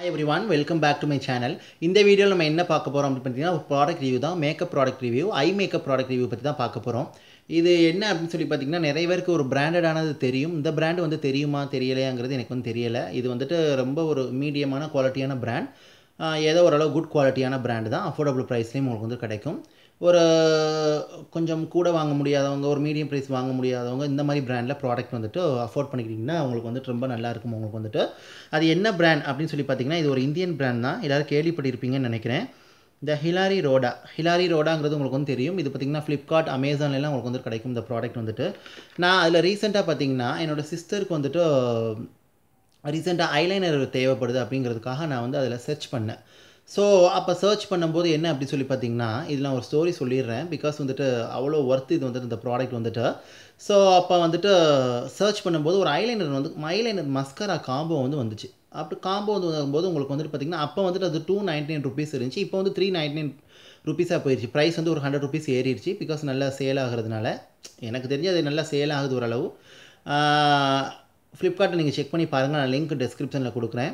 hi everyone welcome back to my channel இந்த வீடியோவில் நம்ம என்ன பார்க்க போகிறோம் அப்படின்னு பார்த்தீங்கன்னா ப்ராடக்ட் ரிவ்யூ தான் மேக்கப் ப்ராடக்ட் ரிவ்யூ ஐ மேக்கப் ப்ராடக்ட் ரிவ்யூ பற்றி தான் பார்க்க போகிறோம் இது என்ன அப்படின்னு சொல்லி பார்த்தீங்கன்னா நிறைய பேருக்கு ஒரு பிராண்டடானது தெரியும் இந்த பிராண்டு வந்து தெரியுமா தெரியலையாங்கிறது எனக்கு வந்து தெரியலை இது வந்துட்டு ரொம்ப ஒரு மீடியமான குவாலிட்டியான பிராண்ட் ஏதோ ஓரளவு குட் குவாலிட்டியான பிராண்டு தான் அஃபோர்டபுள் ப்ரைஸ்லேயும் உங்களுக்கு வந்து கிடைக்கும் ஒரு கொஞ்சம் கூட வாங்க முடியாதவங்க ஒரு மீடியம் ப்ரைஸ் வாங்க முடியாதவங்க இந்த மாதிரி ப்ராண்டில் ப்ராடக்ட் வந்துட்டு அஃபோர்ட் பண்ணிக்கிட்டிங்கன்னா உங்களுக்கு வந்துட்டு ரொம்ப நல்லா இருக்கும் உங்களுக்கு வந்துட்டு அது என்ன ப்ராண்ட் அப்படின்னு சொல்லி பார்த்தீங்கன்னா இது ஒரு இந்தியன் ப்ராண்ட் தான் எல்லோரும் கேள்விப்பட்டிருப்பீங்கன்னு நினைக்கிறேன் இந்த ஹிலாரி ரோடா ஹிலாரி ரோடாங்கிறது உங்களுக்கு வந்து தெரியும் இது பார்த்திங்கன்னா ஃப்ளிப்கார்ட் அமேசான்லாம் உங்களுக்கு வந்து கிடைக்கும் இந்த ப்ராடக்ட் வந்துட்டு நான் அதில் ரீசெண்டாக பார்த்தீங்கன்னா என்னோடய சிஸ்டருக்கு வந்துட்டு ரீசெண்டாக ஐலைனர் தேவைப்படுது அப்படிங்கிறதுக்காக நான் வந்து அதில் சர்ச் பண்ணேன் ஸோ அப்போ சர்ச் பண்ணும்போது என்ன அப்படி சொல்லி பார்த்தீங்கன்னா இதெல்லாம் நான் ஒரு ஸ்டோரி சொல்லிடுறேன் பிகாஸ் வந்துட்டு அவ்வளோ ஒர்த்து இது வந்துட்டு இந்த ப்ராடக்ட் வந்துட்டு ஸோ அப்போ வந்துட்டு சர்ச் பண்ணும்போது ஒரு ஐலைனர் வந்து ஐலைனர் மஸ்கரா காம்போ வந்து வந்துச்சு அப்படி காம்போ வந்து வரும்போது உங்களுக்கு வந்துட்டு பார்த்திங்கன்னா அப்போ வந்துட்டு அது டூ நைன்டி நைன் ருபீஸ் இருந்துச்சு இப்போ வந்து த்ரீ நைன்டி நைன் ருபீஸாக போயிடுச்சு ப்ரைஸ் வந்து ஒரு ஹண்ட்ரட் ருபீஸ் ஏறிடுச்சு பிகாஸ் நல்லா சேல் ஆகிறதுனால எனக்கு தெரிஞ்சு அது நல்லா சேல் ஆகுது ஓரளவு ஃப்ளிப்கார்ட்டை நீங்கள் செக் பண்ணி பாருங்கள் நான் லிங்க் டிஸ்கிரிப்ஷனில் கொடுக்குறேன்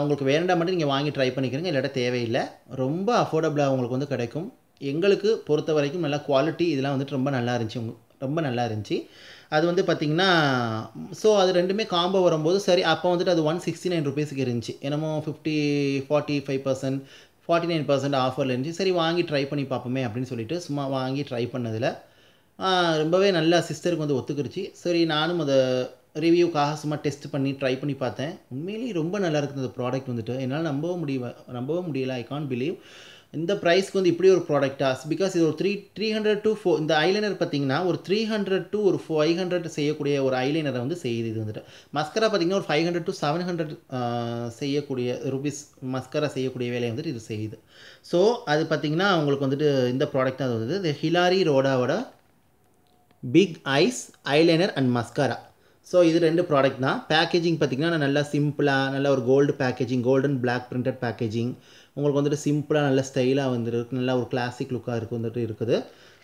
உங்களுக்கு வேண்டாம் மட்டும் நீங்கள் வாங்கி ட்ரை பண்ணிக்கிறீங்க இல்லாட்ட தேவையில்லை ரொம்ப அஃபோர்டபுளாக உங்களுக்கு வந்து கிடைக்கும் எங்களுக்கு பொறுத்த வரைக்கும் நல்லா குவாலிட்டி இதெல்லாம் வந்துட்டு ரொம்ப நல்லா இருந்துச்சு உங்களுக்கு ரொம்ப நல்லா இருந்துச்சு அது வந்து பார்த்திங்கன்னா ஸோ அது ரெண்டுமே காம்போ வரும்போது சரி அப்போ வந்துட்டு அது ஒன் சிக்ஸ்டி நைன் ருபீஸுக்கு இருந்துச்சு என்னமோ fifty forty five percent forty nine percent ஆஃபரில் இருந்துச்சு சரி வாங்கி ட்ரை பண்ணி பார்ப்போமே அப்படின்னு சொல்லிட்டு சும்மா வாங்கி ட்ரை பண்ணதில் ரொம்பவே நல்லா சிஸ்டருக்கு வந்து ஒத்துக்கிருச்சு சரி நானும் அதை ரிவ்யூக்காக சும்மா டெஸ்ட் பண்ணி ட்ரை பண்ணி பார்த்தேன் உண்மையிலேயே ரொம்ப நல்லா இருக்குது இந்த ப்ராடக்ட் வந்துட்டு என்னால் நம்பவும் முடிய நம்பவும் முடியல ஐ கான் பிலீவ் இந்த ப்ரைஸ்க்கு வந்து இப்படி ஒரு ப்ராடக்டா பிகாஸ் இது ஒரு த்ரீ த்ரீ ஹண்ட்ரட் டு ஃபோ இந்த ஐலைனர் பார்த்தீங்கன்னா ஒரு த்ரீ ஹண்ட்ரட் டு ஒரு ஃபைவ் ஹண்ட்ரட் செய்யக்கூடிய ஒரு ஐலைனரை வந்து செய்யுது இது வந்துட்டு மஸ்கரா பார்த்தீங்கன்னா ஒரு five hundred to seven hundred செய்யக்கூடிய ருபீஸ் மஸ்கரா செய்யக்கூடிய வேலையை வந்துட்டு இது செய்யுது ஸோ அது பார்த்தீங்கன்னா அவங்களுக்கு வந்துட்டு இந்த ப்ராடக்ட் தான் வந்து ஹிலாரி ரோடாவோட big eyes eyeliner and mascara so இது ரெண்டு ப்ராடக்ட் தான் பேக்கேஜிங் பார்த்திங்கன்னா நல்லா சிம்பிளாக நல்லா ஒரு gold packaging golden black printed packaging உங்களுக்கு வந்துட்டு சிம்பிளாக நல்ல ஸ்டைலாக வந்துருக்கு நல்லா ஒரு கிளாசிக் லுக்காக இருக்குது வந்துட்டு இருக்குது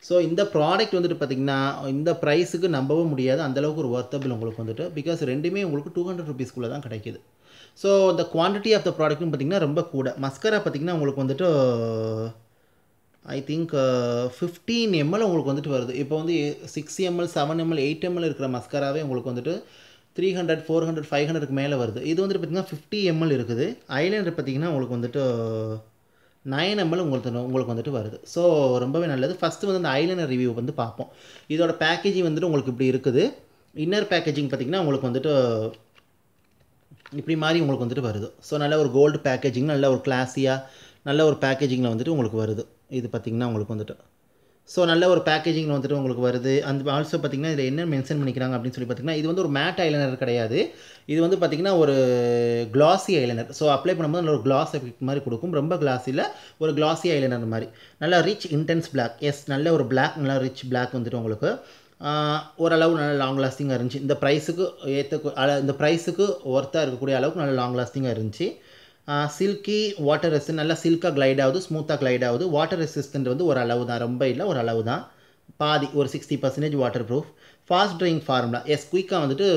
ஸோ இந்த ப்ராடக்ட் வந்துட்டு பார்த்திங்கன்னா இந்த ப்ரைஸுக்கு நம்பவும் முடியாது அந்தளவுக்கு ஒரு ஒர்த்தபிள் உங்களுக்கு வந்துட்டு பிகாஸ் ரெண்டுமே உங்களுக்கு டூ ஹண்ட்ரட் ருபீஸ்க்குள்ளே தான் கிடைக்கிது ஸோ இந்த குவான்டிட்டி ஆஃப் த ப்ராடக்ட்னு பார்த்திங்கன்னா ரொம்ப கூட மஸ்கரா பார்த்திங்கன்னா உங்களுக்கு வந்துட்டு ஐ திங்க் ஃபிஃப்டீன் எம்எல் உங்களுக்கு வந்துட்டு வருது இப்போ வந்து six ml seven ml eight ml இருக்கிற மஸ்கராவே உங்களுக்கு வந்துட்டு three hundred four hundred five ஹண்ட்ரட்க்கு மேலே வருது இது வந்துட்டு பார்த்திங்கன்னா ஃபிஃப்டி எம்எல் இருக்குது ஐலைனர் பார்த்திங்கன்னா உங்களுக்கு வந்துட்டு நைன் எம்எல் உங்களுக்கு உங்களுக்கு வந்துட்டு வருது ஸோ ரொம்பவே நல்லது ஃபஸ்ட்டு வந்து அந்த ஐலைனர் ரிவ்யூ வந்து பார்ப்போம் இதோட பேக்கேஜிங் வந்துட்டு உங்களுக்கு இப்படி இருக்குது இன்னர் பேக்கேஜிங் பார்த்திங்கன்னா உங்களுக்கு வந்துட்டு இப்படி மாதிரி உங்களுக்கு வந்துட்டு வருது ஸோ நல்ல ஒரு கோல்டு பேக்கேஜிங் நல்ல ஒரு கிளாஸியாக நல்ல ஒரு பேக்கேஜிங்கில் வந்துட்டு உங்களுக்கு வருது இது பார்த்திங்கன்னா உங்களுக்கு வந்துட்டு ஸோ நல்ல ஒரு பேக்கேஜிங்கில் வந்துட்டு உங்களுக்கு வருது அந்த ஆல்சோ பார்த்திங்கன்னா இதில் என்ன மென்ஷன் பண்ணிக்கிறாங்க அப்படின்னு சொல்லி பார்த்திங்கன்னா இது வந்து ஒரு மேட் ஐலைனர் கிடையாது இது வந்து பார்த்திங்கன்னா ஒரு கிளாசி ஐலைனர் ஸோ அப்ளை பண்ணும்போது நல்ல ஒரு கிளாஸ் எஃபெக்ட் மாதிரி கொடுக்கும் ரொம்ப கிளாஸில் ஒரு க்ளாஸி ஐலைனர் மாதிரி நல்லா ரிச் இன்டென்ஸ் பிளாக் எஸ் நல்ல ஒரு பிளாக் நல்லா ரிச் பிளாக் வந்துட்டு உங்களுக்கு ஓரளவு நல்ல லாங் லாஸ்டிங்காக இருந்துச்சு இந்த ப்ரைஸுக்கு ஏற்ற இந்த ப்ரைஸுக்கு ஒர்த்தாக இருக்கக்கூடிய அளவுக்கு நல்ல லாங் லாஸ்டிங்காக இருந்துச்சு சில்கி வாட்டர் ரெசிஸ்ட் நல்லா சில்காக கிளைட் ஆகுது ஸ்மூத்தாக க்ளைட் ஆகுது வாட்டர் ரெசிஸ்டன்ட் வந்து ஒரு அளவு தான் ரொம்ப இல்லை ஒரு அளவு தான் பாதி ஒரு sixty percentage waterproof fast drying formula is குயிக்காக வந்துட்டு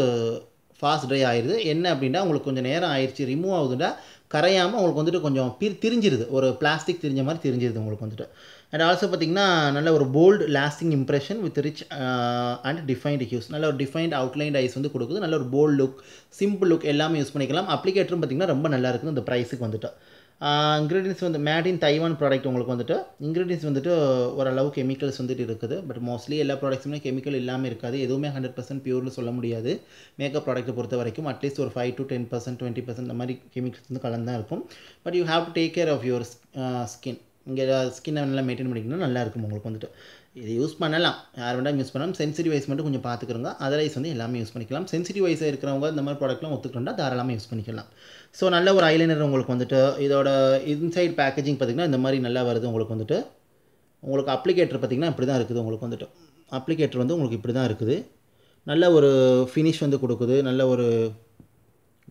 ஃபாஸ்ட் ட்ரை ஆயிடுது என்ன அப்படின்னா உங்களுக்கு கொஞ்சம் நேரம் ஆயிடுச்சு ரிமூவ் ஆகுதுன்னா கரையாமல் உங்களுக்கு வந்துட்டு கொஞ்சம் பிரி தெரிஞ்சிருது ஒரு பிளாஸ்டிக் தெரிஞ்ச மாதிரி தெரிஞ்சிருது உங்களுக்கு வந்துட்டு அண்ட் ஆல்சோ பார்த்திங்கன்னா நல்ல ஒரு bold lasting impression with rich and defined hues நல்ல ஒரு டிஃபைன்ட் அவுட்லைன்ட் ஐஸ் வந்து கொடுக்குது நல்ல ஒரு போல்டு லுக் சிம்பிள் லுக் எல்லாமே யூஸ் பண்ணிக்கலாம் அப்ளிகேட்டரும் பார்த்திங்கன்னா ரொம்ப நல்லா இருக்குது இந்த ப்ரைஸுக்கு வந்துட்டு இன்க்ரீடியன்ஸ் uh, வந்து மேட் இன் தைவான் ப்ராடக்ட் உங்களுக்கு வந்துட்டு இன்க்ரீடியன்ஸ் வந்துட்டு ஓரளவு கெமிக்கல்ஸ் வந்துட்டு இருக்குது பட் மோஸ்ட்லி எல்லா ப்ராடக்ட்ஸுமே கெமிக்கல் இல்லாமல் இருக்காது எதுவுமே ஹண்ட்ரட் பர்சன்ட் பியூர்னு சொல்ல முடியாது மேக்கப் ப்ராடக்ட்டை பொறுத்த வரைக்கும் அட்லீஸ்ட் ஒரு five to ten percent twenty percent இந்த மாதிரி கெமிக்கல்ஸ் வந்து கலந்து தான் இருக்கும் but you have to take care of your skin இங்கே ஸ்கின்னை நல்லா மெயின்டைன் பண்ணிக்கணும் இருக்கும் உங்களுக்கு வந்துட்டு இது யூஸ் பண்ணலாம் யார் வேண்டாம் யூஸ் பண்ணலாம் சென்சிட்டிவ் வைஸ் மட்டும் கொஞ்சம் பார்த்துக்கிறோங்க அதர்வைஸ் வந்து எல்லாமே யூஸ் பண்ணிக்கலாம் சென்சிட்டிவ் வைஸாக இருக்கிறவங்க இந்த மாதிரி ப்ராடக்ட்லாம் ஒத்துக்கிறோம்னா தாராளமாக யூஸ் பண்ணிக்கலாம் ஸோ நல்ல ஒரு ஐலைனர் உங்களுக்கு வந்துட்டு இதோட இன்சைட் பேக்கேஜிங் பார்த்திங்கன்னா இந்த மாதிரி நல்லா வருது உங்களுக்கு வந்துட்டு உங்களுக்கு அப்ளிகேட்டர் பார்த்திங்கன்னா இப்படி தான் இருக்குது உங்களுக்கு வந்துட்டு அப்ளிகேட்டர் வந்து உங்களுக்கு இப்படி தான் இருக்குது நல்ல ஒரு ஃபினிஷ் வந்து கொடுக்குது நல்ல ஒரு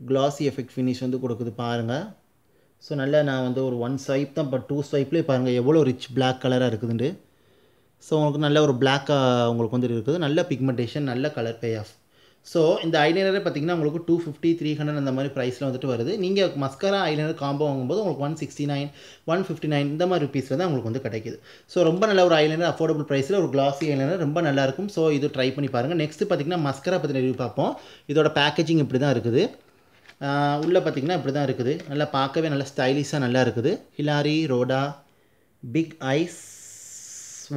க்ளாஸி எஃபெக்ட் ஃபினிஷ் வந்து கொடுக்குது பாருங்கள் ஸோ நல்லா நான் வந்து ஒரு ஒன் ஸ்வைப் தான் இப்போ டூ ஸ்வைப்லேயே பாருங்கள் எவ்வளோ ரிச் பிளாக் கலராக இருக்குதுண்டு ஸோ உங்களுக்கு நல்ல ஒரு பிளாக்காக உங்களுக்கு வந்து இருக்குது நல்ல பிக்மெண்டேஷன் நல்ல கலர் பே ஆஃப் ஸோ இந்த ஐலைனரே பார்த்தீங்கன்னா உங்களுக்கு டூ ஃபிஃப்டி த்ரீ ஹண்ட்ரட் அந்த மாதிரி ப்ரைஸில் வந்துட்டு வருது நீங்கள் மஸ்கரா ஐலைனர் காம்போ வாங்கும்போது உங்களுக்கு one sixty nine one fifty nine இந்த மாதிரி ருபீஸ் தான் உங்களுக்கு வந்து கிடைக்குது ஸோ ரொம்ப நல்ல ஒரு ஐலைனர் அஃபோர்டபுள் ப்ரைஸில் ஒரு கிளாஸி ஐலைனர் ரொம்ப நல்லாயிருக்கும் ஸோ இது ட்ரை பண்ணி பாருங்கள் நெக்ஸ்ட்டு பார்த்தீங்கன்னா மஸ்கரா பற்றி ரிவ்யூ பார்ப்போம் இதோட பேக்கேஜிங் இப்படி தான் இருக்குது உள்ளே பார்த்திங்கன்னா இப்படி தான் இருக்குது நல்லா பார்க்கவே நல்லா ஸ்டைலிஷாக நல்லா இருக்குது Hilary Rhoda big eyes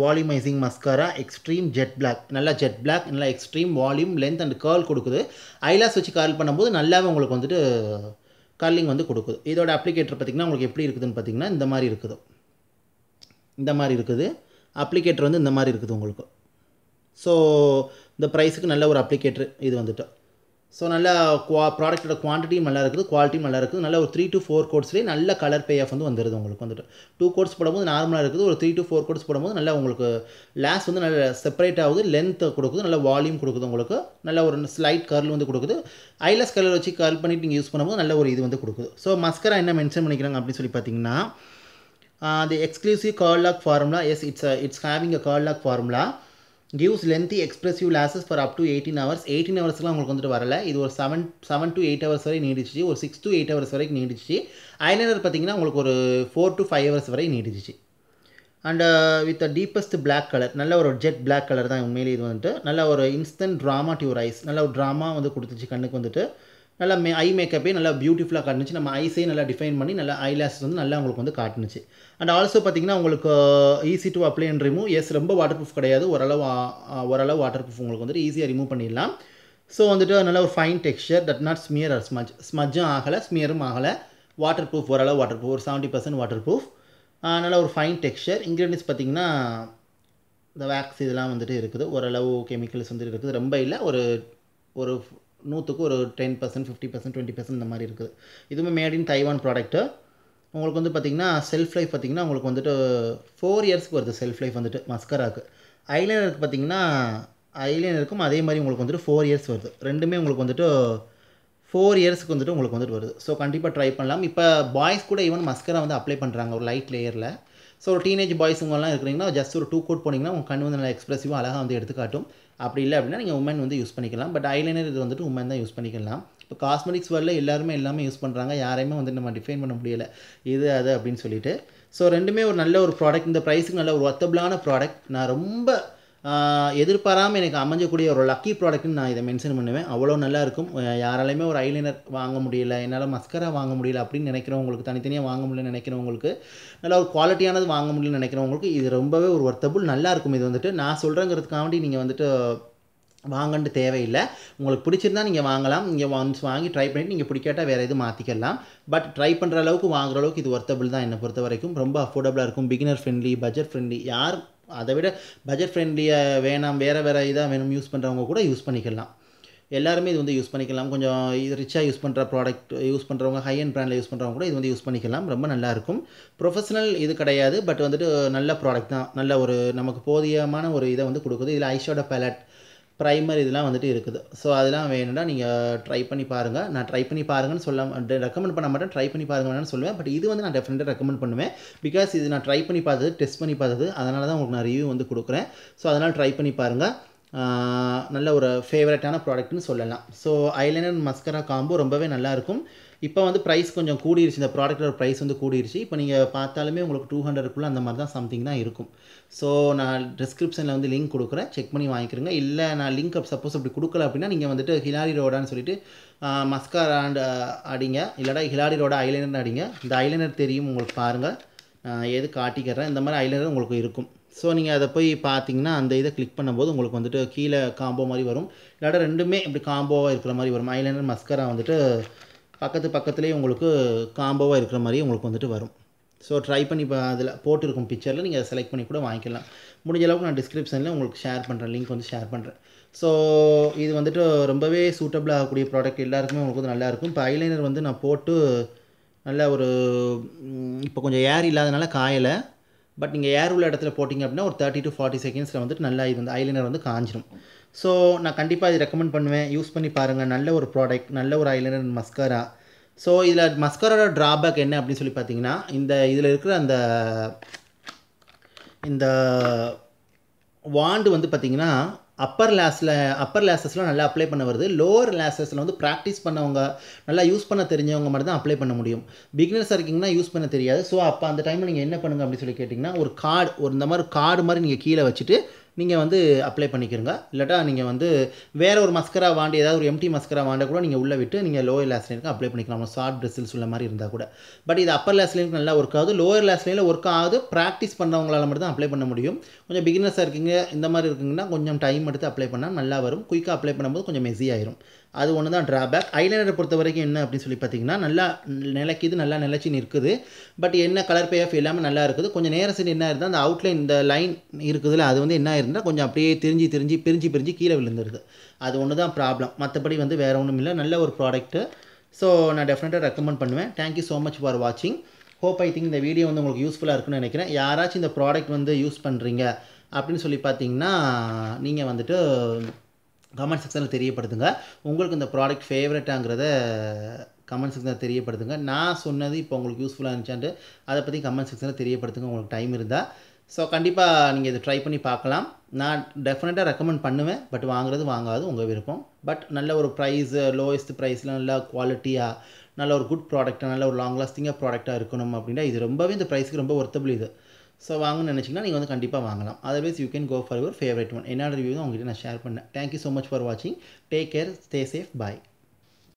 volumising mascara extreme jet black நல்லா ஜெட் பிளாக் நல்லா extreme volume length and curl கொடுக்குது ஐலாஸ் வச்சு கர்ல் பண்ணும்போது நல்லாவே உங்களுக்கு வந்துட்டு கர்லிங் வந்து கொடுக்குது இதோட அப்ளிகேட்டர் பார்த்திங்கன்னா உங்களுக்கு எப்படி இருக்குதுன்னு பார்த்திங்கன்னா இந்த மாதிரி இருக்குது இந்த மாதிரி இருக்குது அப்ளிகேட்டர் வந்து இந்த மாதிரி இருக்குது உங்களுக்கு ஸோ இந்த ப்ரைஸுக்கு நல்ல ஒரு அப்ளிகேட்டர் இது வந்துட்டு ஸோ நல்லா குவா ப்ராடக்ட்டோட குவான்டிட்டியும் நல்லா இருக்குது குவாலிட்டியும் நல்லா இருக்குது நல்லா ஒரு த்ரீ டு ஃபோர் கோட்ஸ்லேயே நல்ல கலர் பே ஆஃப் வந்து வந்துடுது உங்களுக்கு வந்துட்டு டூ கோட்ஸ் போடும்போது நார்மலாக இருக்குது ஒரு த்ரீ டு ஃபோர் கோட்ஸ் போடும்போது நல்லா உங்களுக்கு லேஸ் வந்து நல்லா செப்பரேட் ஆகுது லென்த் கொடுக்குது நல்ல வால்யூம் கொடுக்குது உங்களுக்கு நல்ல ஒரு ஸ்லைட் கர்ல் வந்து கொடுக்குது ஐலஸ் கலர் வச்சு கர்ல் பண்ணிட்டு நீங்கள் யூஸ் பண்ணும்போது நல்ல ஒரு இது வந்து கொடுக்குது ஸோ மஸ்கரா என்ன மென்ஷன் பண்ணிக்கிறாங்க அப்படின்னு சொல்லி பார்த்தீங்கன்னா அது exclusive curl lock formula is it's it's having a curl lock formula gives lengthy expressive lashes for up to eighteen hours eighteen ஹவர்ஸ்லாம் உங்களுக்கு வந்துட்டு வரல இது ஒரு seven seven to eight hours வரை நீடிச்சு ஒரு சிக்ஸ் டு எயிட் ஹவர்ஸ் வரைக்கும் நீடிச்சு ஐலைனர் பார்த்தீங்கன்னா உங்களுக்கு ஒரு ஃபோர் டு ஃபைவ் ஹவர்ஸ் வரை நீடிச்சு and with deepest black colour நல்ல ஒரு ஜெட் பிளாக் கலர் தான் உண்மையிலே இது வந்துட்டு நல்ல ஒரு இன்ஸ்டன்ட் ட்ராமா டியூர் ஐஸ் நல்ல ஒரு ட்ராமா வந்து கொடுத்துச்சு கண்ணுக்கு வந்துட்டு நல்லா மே ஐ மேக்கப்பே நல்லா பியூட்டிஃபுல்லாக காட்டுனுச்சு நம்ம ஐஸே நல்லா டிஃபைன் பண்ணி நல்லா ஐ வந்து நல்லா uh, uh, உங்களுக்கு வந்து காட்டுனுச்சு அண்ட் ஆல்சோ பார்த்திங்கன்னா உங்களுக்கு easy to apply and remove is ரொம்ப வாட்டர் ப்ரூஃப் கிடையாது ஓரளவு ஓரளவு வாட்டர் ப்ரூஃப் உங்களுக்கு வந்துட்டு ஈஸியாக ரிமூவ் பண்ணிடலாம் ஸோ வந்துட்டு நல்ல ஒரு fine texture that not smear or smudge ஸ்மஜ்ஜும் ஆகலை ஸ்மியரும் ஆகலை வாட்டர் ப்ரூஃப் ஓரளவு வாட்டர் ப்ரூஃப் ஒரு செவன்ட்டி பர்சன்ட் வாட்டர் ப்ரூஃப் நல்ல ஒரு ஃபைன் டெக்ஸ்டர் இன்க்ரீடியன்ஸ் பார்த்திங்கன்னா இந்த வேக்ஸ் இதெல்லாம் வந்துட்டு இருக்குது ஓரளவு கெமிக்கல்ஸ் வந்துட்டு இருக்குது ரொம்ப இல்லை ஒரு ஒரு நூற்றுக்கு ஒரு ten percent fifty percent twenty percent இந்த மாதிரி இருக்குது இதுவுமே மேட் இன் தைவான் ப்ராடக்ட்டு உங்களுக்கு வந்து பார்த்திங்கன்னா செல்ஃப் லைஃப் பார்த்திங்கன்னா உங்களுக்கு வந்துட்டு ஃபோர் இயர்ஸ்க்கு வருது செல்ஃப் லைஃப் வந்துட்டு மஸ்கராக்கு ஐலைனருக்கு பார்த்திங்கன்னா ஐலைனருக்கும் அதே மாதிரி உங்களுக்கு வந்துட்டு ஃபோர் இயர்ஸ் வருது ரெண்டுமே உங்களுக்கு வந்துட்டு ஃபோர் இயர்ஸ்க்கு வந்துட்டு உங்களுக்கு வந்துட்டு வருது ஸோ கண்டிப்பாக ட்ரை பண்ணலாம் இப்போ பாய்ஸ் கூட ஈவன் மஸ்கரா வந்து அப்ளை பண்ணுறாங்க ஒரு லைட் லேயரில் ஸோ ஒரு டீனேஜ் பாய்ஸுங்கெல்லாம் இருக்கிறீங்கன்னா ஜஸ்ட் ஒரு டூ கோட் போனீங்கன்னா உங்கள் கண் வந்து நல்லா எக்ஸ்பிரசிவாக அழகாக வந்து எடுத்துக்காட்டும் அப்படி இல்லை அப்படின்னா நீங்கள் உமன் வந்து யூஸ் பண்ணிக்கலாம் பட் ஐலைனர் இது வந்துட்டு உமன் தான் யூஸ் பண்ணிக்கலாம் இப்போ காஸ்மெட்டிக்ஸ் வேர்ல்டில் எல்லாருமே எல்லாமே யூஸ் பண்ணுறாங்க யாரையுமே வந்து நம்ம டிஃபைன் பண்ண முடியலை இது அது அப்படின்னு சொல்லிட்டு ஸோ ரெண்டுமே ஒரு நல்ல ஒரு ப்ராடக்ட் இந்த ப்ரைஸுக்கு நல்ல ஒரு ஒத்தபிளான ப்ராடக்ட் நான் ரொம்ப எதிர்பாராமல் எனக்கு அமைஞ்சக்கூடிய ஒரு லக்கி ப்ராடக்ட்னு நான் இதை மென்ஷன் பண்ணுவேன் அவ்வளோ நல்லா இருக்கும் யாராலையுமே ஒரு ஐலைனர் வாங்க முடியல என்னால் மஸ்கரா வாங்க முடியல அப்படின்னு நினைக்கிறவங்களுக்கு தனித்தனியாக வாங்க முடியல நினைக்கிறவங்களுக்கு நல்லா ஒரு குவாலிட்டியானது வாங்க முடியலன்னு நினைக்கிறவங்களுக்கு இது ரொம்பவே ஒரு ஒர்த்தபுள் நல்லா இருக்கும் இது வந்துட்டு நான் சொல்கிறேங்கிறதுக்காண்டி நீங்கள் வந்துட்டு வாங்கன்ட்டு தேவையில்லை உங்களுக்கு பிடிச்சிருந்தா நீங்கள் வாங்கலாம் நீங்கள் ஒன்ஸ் வாங்கி ட்ரை பண்ணிவிட்டு நீங்கள் பிடிக்காட்டால் வேறு எதுவும் மாற்றிக்கலாம் பட் ட்ரை பண்ணுற அளவுக்கு வாங்குற அளவுக்கு இது ஒர்த்தபிள் தான் என்னை பொறுத்த வரைக்கும் ரொம்ப அஃபோர்டபுளாக இருக்கும் பிகினர் ஃப்ரெண்ட்லி பட்ஜெட் ஃப்ரெண்ட்லி யார் அதை விட பட்ஜெட் ஃப்ரெண்ட்லியாக வேணாம் வேறு வேறு இதாக வேணும் யூஸ் பண்ணுறவங்க கூட யூஸ் பண்ணிக்கலாம் எல்லாருமே இது வந்து யூஸ் பண்ணிக்கலாம் கொஞ்சம் இது ரிச்சாக யூஸ் பண்ணுற ப்ராடக்ட் யூஸ் பண்ணுறவங்க ஹை அண்ட் ப்ராண்டில் யூஸ் பண்ணுறவங்க கூட இது வந்து யூஸ் பண்ணிக்கலாம் ரொம்ப நல்லாயிருக்கும் ப்ரொஃபஷனல் இது கிடையாது பட் வந்துட்டு நல்ல ப்ராடக்ட் தான் நல்ல ஒரு நமக்கு போதியமான ஒரு இதை வந்து கொடுக்குது இதில் ஐஷோட பேலட் ப்ரைமர் இதெல்லாம் வந்துட்டு இருக்குது ஸோ அதெல்லாம் வேணும்னா நீங்கள் ட்ரை பண்ணி பாருங்கள் நான் ட்ரை பண்ணி பாருங்கன்னு சொல்ல ரெக்கமெண்ட் பண்ண மாட்டேன் ட்ரை பண்ணி பாருங்க வேணாம்னு சொல்லுவேன் பட் இது வந்து நான் டெஃபினட்டாக ரெக்கமெண்ட் பண்ணுவேன் பிகாஸ் இது நான் ட்ரை பண்ணி பார்த்தது டெஸ்ட் பண்ணி பார்த்தது அதனால தான் உங்களுக்கு நான் ரிவ்யூ வந்து கொடுக்குறேன் ஸோ அதனால் ட்ரை பண்ணி பாருங்கள் நல்ல ஒரு ஃபேவரட்டான ப்ராடக்ட்னு சொல்லலாம் ஸோ ஐலைனர் மஸ்கரா காம்போ ரொம்பவே நல்லாயிருக்கும் இப்போ வந்து ப்ரைஸ் கொஞ்சம் கூடிருச்சு இந்த ப்ராடக்டோட ப்ரைஸ் வந்து கூடிருச்சு இப்போ நீங்கள் பார்த்தாலுமே உங்களுக்கு டூ ஹண்ட்ரட்குள்ளே அந்த மாதிரி தான் சம்திங் தான் இருக்கும் ஸோ நான் டிஸ்கிரிப்ஷனில் வந்து லிங்க் கொடுக்குறேன் செக் பண்ணி வாங்கிக்கிறேங்க இல்லை நான் லிங்க் சப்போஸ் அப்படி கொடுக்கல அப்படின்னா நீங்கள் வந்துட்டு ஹிலாரி ரோடான்னு சொல்லிட்டு மஸ்கார் அண்ட் அடிங்க இல்லைடா ஹிலாரி ரோட ஐலைனர் அடிங்க இந்த ஐலைனர் தெரியும் உங்களுக்கு பாருங்கள் எது காட்டிக்கிறேன் இந்த மாதிரி ஐலைனர் உங்களுக்கு இருக்கும் ஸோ நீங்கள் அதை போய் பார்த்தீங்கன்னா அந்த இதை கிளிக் பண்ணும்போது உங்களுக்கு வந்துட்டு கீழே காம்போ மாதிரி வரும் இல்லாட்டா ரெண்டுமே இப்படி காம்போவாக இருக்கிற மாதிரி வரும் ஐலைனர் மஸ்கரா வந்துட்டு பக்கத்து பக்கத்துலேயே உங்களுக்கு காம்போவாக இருக்கிற மாதிரி உங்களுக்கு வந்துட்டு வரும் ஸோ ட்ரை பண்ணி இப்போ அதில் போட்டிருக்கும் பிக்சரில் நீங்கள் செலக்ட் பண்ணி கூட வாங்கிக்கலாம் முடிஞ்ச அளவுக்கு நான் டிஸ்கிரிப்ஷனில் உங்களுக்கு ஷேர் பண்ணுறேன் லிங்க் வந்து ஷேர் பண்ணுறேன் ஸோ இது வந்துட்டு ரொம்பவே சூட்டபிள் ஆகக்கூடிய ப்ராடக்ட் எல்லாருக்குமே உங்களுக்கு வந்து நல்லாயிருக்கும் இப்போ ஐலைனர் வந்து நான் போட்டு நல்ல ஒரு இப்போ கொஞ்சம் ஏர் இல்லாதனால காயலை பட் நீங்கள் ஏர் உள்ள இடத்துல போட்டிங்க அப்படின்னா ஒரு தேர்ட்டி டு ஃபார்ட்டி செகண்ட்ஸில் வந்துட்டு நல்லா இது வந்து ஐலைனர் வந்து காஞ்சிடும் ஸோ நான் கண்டிப்பாக இது ரெக்கமெண்ட் பண்ணுவேன் யூஸ் பண்ணி பாருங்கள் நல்ல ஒரு ப்ராடக்ட் நல்ல ஒரு ஐலைனர் மஸ்கரா ஸோ இதில் மஸ்கரோட ட்ராபேக் என்ன அப்படின்னு சொல்லி பார்த்தீங்கன்னா இந்த இதில் இருக்கிற அந்த இந்த வாண்டு வந்து பார்த்திங்கன்னா அப்பர் லேஸில் அப்பர் லேசஸில் நல்லா அப்ளை பண்ண வருது லோவர் லேசஸில் வந்து ப்ராக்டிஸ் பண்ணவங்க நல்லா யூஸ் பண்ண தெரிஞ்சவங்க மட்டும் தான் அப்ளை பண்ண முடியும் பிகினர்ஸாக இருக்கீங்கன்னா யூஸ் பண்ண தெரியாது ஸோ அப்போ அந்த டைமில் நீங்கள் என்ன பண்ணுங்கள் அப்படின்னு சொல்லி கேட்டிங்கன்னா ஒரு கார்டு ஒரு இந்த மாதிரி கார்டு மாதிரி நீங்கள் கீழே வச்சுட்டு நீங்கள் வந்து அப்ளை பண்ணிக்கிறங்க இல்லாட்டா நீங்கள் வந்து வேறு ஒரு மஸ்கரா வாண்டி ஏதாவது ஒரு எம்டி மஸ்கரா வாண்ட கூட நீங்கள் உள்ளே விட்டு நீங்கள் லோயர் லேஸ்லைனுக்கு அப்ளை பண்ணிக்கலாம் ஷார்ட் ட்ரெஸ்ஸில் சொல்ல மாதிரி இருந்தால் கூட பட் இது அப்பர் லேஸ்லைனுக்கு நல்லா ஒர்க் ஆகுது லோயர் லேஸ்லைனில் ஒர்க் ஆகுது ப்ராக்டிஸ் பண்ணுறவங்களால் மட்டும் தான் அப்ளை பண்ண முடியும் கொஞ்சம் பிகினர்ஸாக இருக்கீங்க இந்த மாதிரி இருக்குங்கன்னா கொஞ்சம் டைம் எடுத்து அப்ளை பண்ணால் நல்லா வரும் குயிக்காக அப்ளை பண்ணும்போது கொஞ்சம் மெஸி ஆயிரும் அது ஒன்று தான் ட்ராபேக் ஐலைனரை பொறுத்த வரைக்கும் என்ன அப்படின்னு சொல்லி பார்த்தீங்கன்னா நல்லா நிலைக்குது நல்லா நிலச்சி நிற்குது பட் என்ன கலர் பே ஆஃப் இல்லாமல் நல்லா இருக்குது கொஞ்சம் நேரம் சரி என்ன இருந்தால் அந்த அவுட்லைன் இந்த லைன் இருக்குதுல்ல அது வந்து என்ன இருந்தால் கொஞ்சம் அப்படியே திரிஞ்சு திரிஞ்சு பிரிஞ்சு பிரிஞ்சு கீழே விழுந்துருது அது ஒன்று தான் ப்ராப்ளம் மற்றபடி வந்து வேறு ஒன்றும் இல்லை நல்ல ஒரு ப்ராடக்ட்டு ஸோ நான் டெஃபினட்டாக ரெக்கமெண்ட் பண்ணுவேன் தேங்க்யூ ஸோ மச் ஃபார் வாட்சிங் ஹோப் ஐ திங்க் இந்த வீடியோ வந்து உங்களுக்கு யூஸ்ஃபுல்லாக இருக்குன்னு நினைக்கிறேன் யாராச்சும் இந்த ப்ராடக்ட் வந்து யூஸ் பண்ணுறீங்க அப்படின்னு சொல்லி பார்த்தீங்கன்னா நீங்கள் வந்துட்டு கமெண்ட் செக்ஷனில் தெரியப்படுத்துங்க உங்களுக்கு இந்த ப்ராடக்ட் ஃபேவரட்டாங்கிறத கமெண்ட் செக்ஷனில் தெரியப்படுத்துங்க நான் சொன்னது இப்போ உங்களுக்கு யூஸ்ஃபுல்லாக இருந்துச்சான்ட்டு அதை பற்றி கமெண்ட் செக்ஷனில் தெரியப்படுத்துங்க உங்களுக்கு டைம் இருந்தால் ஸோ கண்டிப்பாக நீங்கள் இதை ட்ரை பண்ணி பார்க்கலாம் நான் டெஃபினட்டாக ரெக்கமெண்ட் பண்ணுவேன் பட் வாங்குறது வாங்காது உங்கள் விருப்பம் பட் நல்ல ஒரு ப்ரைஸ் லோயஸ்ட் ப்ரைஸில் நல்ல குவாலிட்டியாக நல்ல ஒரு குட் ப்ராடக்டாக நல்ல ஒரு லாங் லாஸ்டிங்காக ப்ராடக்டாக இருக்கணும் அப்படின்னா இது ரொம்பவே இந்த ப்ரைஸுக்கு ரொம்ப ஒர்த்தபிள் இது ஸோ வாங்கணும்னு நினச்சிங்கன்னா நீங்கள் வந்து கண்டிப்பாக வாங்கலாம் otherwise you can go for your favourite one என்னோட ரிவ்யூ தான் உங்கள்கிட்ட நான் ஷேர் பண்ணேன் தேங்க்யூ ஸோ மச் ஃபார் வாட்சிங் டேக் கேர் ஸ்டே சேஃப் பாய்